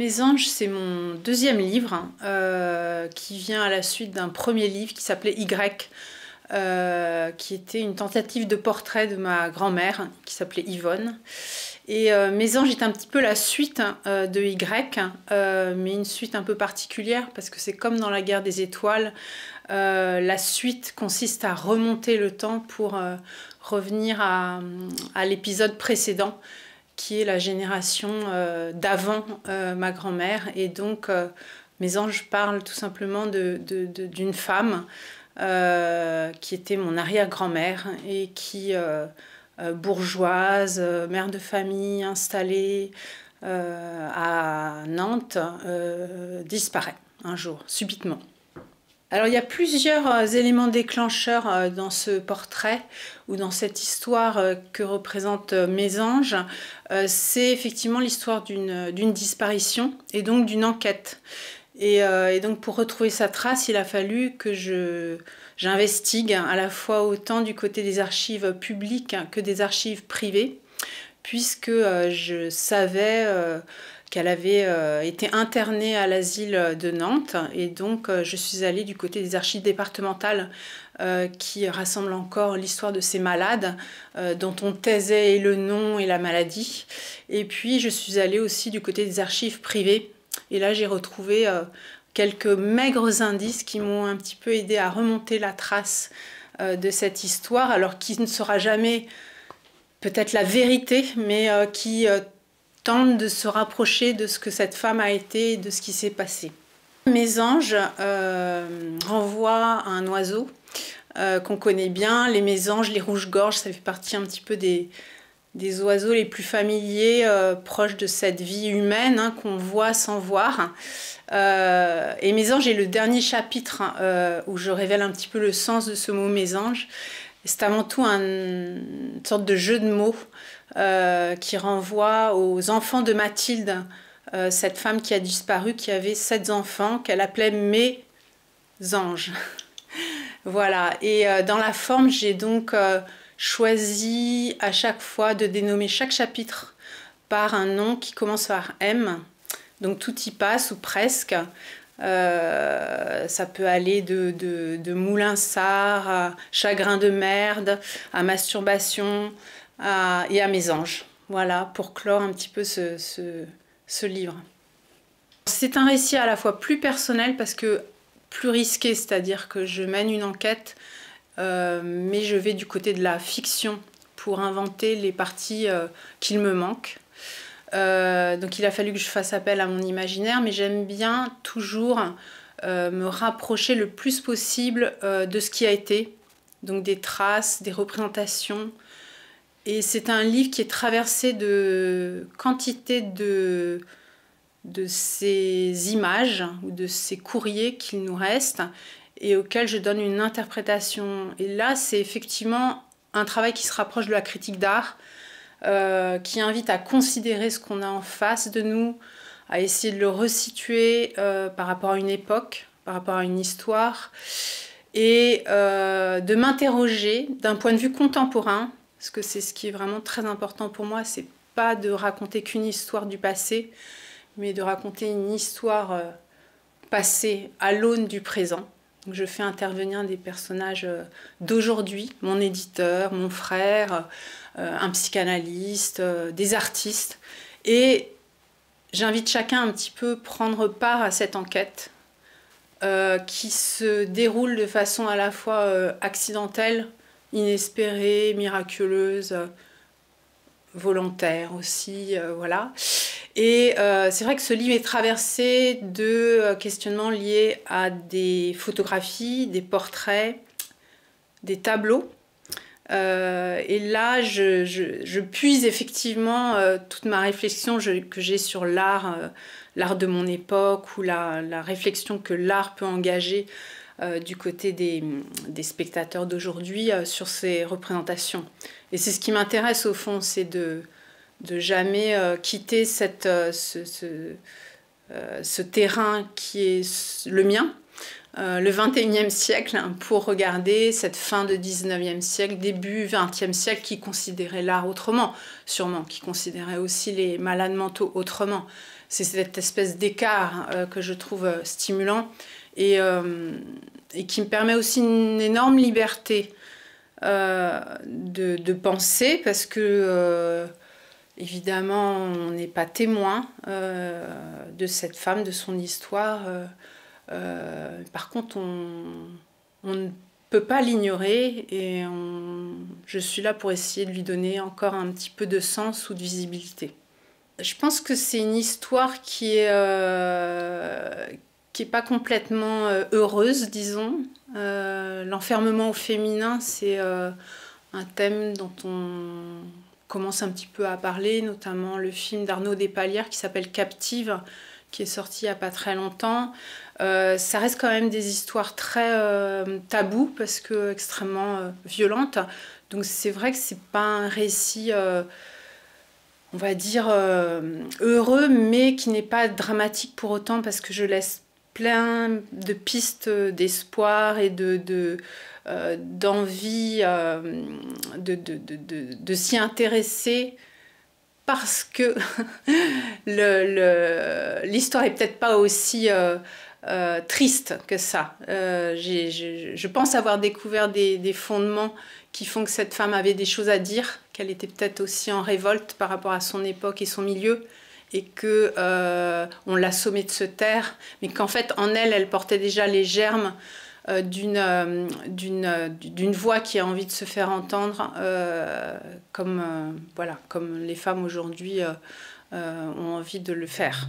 Mes anges, c'est mon deuxième livre hein, euh, qui vient à la suite d'un premier livre qui s'appelait Y, euh, qui était une tentative de portrait de ma grand-mère hein, qui s'appelait Yvonne. Et euh, Mes anges est un petit peu la suite hein, de Y, mais une suite un peu particulière parce que c'est comme dans la guerre des étoiles, la suite consiste à remonter le temps pour revenir à l'épisode précédent qui est la génération euh, d'avant euh, ma grand-mère. Et donc, euh, mes anges parlent tout simplement d'une de, de, femme qui était mon arrière-grand-mère et qui, bourgeoise, mère de famille, installée à Nantes, disparaît un jour, subitement. Alors il y a plusieurs euh, éléments déclencheurs euh, dans ce portrait ou dans cette histoire euh, que représente mes anges. C'est effectivement l'histoire d'une disparition et donc d'une enquête. Et, donc pour retrouver sa trace, il a fallu que je j'investigue à la fois autant du côté des archives publiques que des archives privées, puisque je savais qu'elle avait euh, été internée à l'asile de Nantes. Et donc, euh, je suis allée du côté des archives départementales euh, qui rassemblent encore l'histoire de ces malades dont on taisait le nom et la maladie. Et puis, je suis allée aussi du côté des archives privées. Et là, j'ai retrouvé quelques maigres indices qui m'ont un petit peu aidé à remonter la trace de cette histoire, alors qui ne sera jamais peut-être la vérité, mais qui tente de se rapprocher de ce que cette femme a été, et de ce qui s'est passé. Mes anges euh, renvoient à un oiseau euh, qu'on connaît bien, les mésanges, les rouges-gorges, ça fait partie un petit peu des, oiseaux les plus familiers, euh, proches de cette vie humaine hein, qu'on voit sans voir. Euh, et mésanges est le dernier chapitre hein, où je révèle un petit peu le sens de ce mot Mésange. C'est avant tout une sorte de jeu de mots euh, qui renvoie aux enfants de Mathilde, euh, cette femme qui a disparu, qui avait sept enfants, qu'elle appelait mes anges. voilà, et euh, dans la forme, j'ai donc choisi à chaque fois de dénommer chaque chapitre par un nom qui commence par M. Donc tout y passe, ou presque. ça peut aller de, de, de moulin sard à chagrin de merde, à masturbation, euh, et à mes anges. Voilà, pour clore un petit peu ce, livre. C'est un récit à la fois plus personnel parce que plus risqué, c'est-à-dire que je mène une enquête, euh, mais je vais du côté de la fiction pour inventer les parties euh, qu'il me manque. donc il a fallu que je fasse appel à mon imaginaire, mais j'aime bien toujours me rapprocher le plus possible de ce qui a été, donc des traces, des représentations, et c'est un livre qui est traversé de quantité de, de ces images ou de ces courriers qu'il nous reste et auxquels je donne une interprétation. Et là, c'est effectivement un travail qui se rapproche de la critique d'art, euh, qui invite à considérer ce qu'on a en face de nous, à essayer de le resituer euh, par rapport à une époque, par rapport à une histoire, et euh, de m'interroger d'un point de vue contemporain parce que c'est ce qui est vraiment très important pour moi, c'est pas de raconter qu'une histoire du passé, mais de raconter une histoire euh, passée à l'aune du présent. Donc je fais intervenir des personnages euh, d'aujourd'hui, mon éditeur, mon frère, euh, un psychanalyste, des artistes. Et j'invite chacun un petit peu prendre part à cette enquête qui se déroule de façon à la fois accidentelle, inespérée, miraculeuse, volontaire aussi, euh, voilà. Et euh, c'est vrai que ce livre est traversé de euh, questionnements liés à des photographies, des portraits, des tableaux. et là, je, puise effectivement toute ma réflexion que j'ai sur l'art, l'art de mon époque ou la réflexion que l'art peut engager euh, du côté des, spectateurs d'aujourd'hui euh, sur ces représentations. Et c'est ce qui m'intéresse au fond, c'est de, jamais euh, quitter ce, terrain qui est le mien, le 21e siècle hein, pour regarder cette fin de 19e siècle, début 20e siècle qui considérait l'art autrement, sûrement, qui considérait aussi les malades mentaux autrement. C'est cette espèce d'écart que je trouve stimulant et, euh, et, qui me permet aussi une énorme liberté euh, de, penser parce que euh, évidemment, on n'est pas témoin de cette femme, de son histoire. par contre, on, on, ne peut pas l'ignorer et on, je suis là pour essayer de lui donner encore un petit peu de sens ou de visibilité. Je pense que c'est une histoire qui est, pas complètement euh, heureuse, disons. Euh, l'enfermement au féminin, c'est euh, un thème dont on commence un petit peu à parler, notamment le film d'Arnaud Despalières qui s'appelle Captive, qui est sorti il n'y a pas très longtemps. ça reste quand même des histoires très tabou parce que extrêmement violentes. Donc c'est vrai que c'est pas un récit on va dire, heureux, mais qui n'est pas dramatique pour autant parce que je laisse plein de pistes d'espoir et de, euh, d'envie euh, de, s'y intéresser parce que l'histoire le, l'histoire est peut-être pas aussi euh, triste que ça. je, pense avoir découvert des, fondements qui font que cette femme avait des choses à dire, qu'elle était peut-être aussi en révolte par rapport à son époque et son milieu et que euh, on l'a sommé de se taire, mais qu'en fait en elle, elle portait déjà les germes euh, d'une euh, d'une voix qui a envie de se faire entendre, comme voilà, comme les femmes aujourd'hui ont envie de le faire.